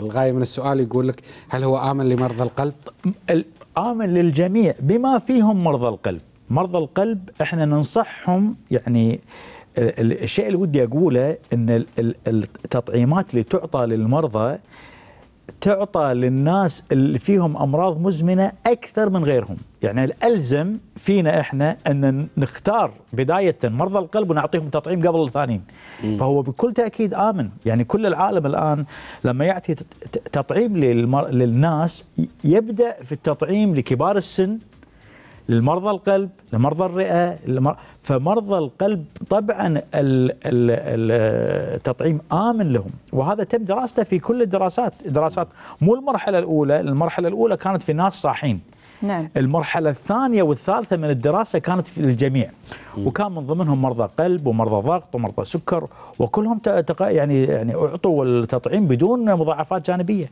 الغايه من السؤال يقول لك هل هو امن لمرضى القلب؟ امن للجميع بما فيهم مرضى القلب، مرضى القلب احنا ننصحهم يعني الشيء اللي ودي اقوله ان التطعيمات اللي تعطى للمرضى تعطى للناس اللي فيهم امراض مزمنه اكثر من غيرهم، يعني الالزم فينا احنا ان نختار بدايه مرضى القلب ونعطيهم تطعيم قبل الثانيين. فهو بكل تاكيد امن، يعني كل العالم الان لما يعطي تطعيم للمر... للناس يبدا في التطعيم لكبار السن لمرضى القلب لمرضى الرئه لمر... فمرضى القلب طبعا التطعيم امن لهم وهذا تم دراسته في كل الدراسات دراسات مو المرحله الاولى المرحله الاولى كانت في ناس صاحين نعم. المرحلة الثانية والثالثة من الدراسة كانت في الجميع وكان من ضمنهم مرضى قلب ومرضى ضغط ومرضى سكر وكلهم يعني يعني أعطوا التطعيم بدون مضاعفات جانبية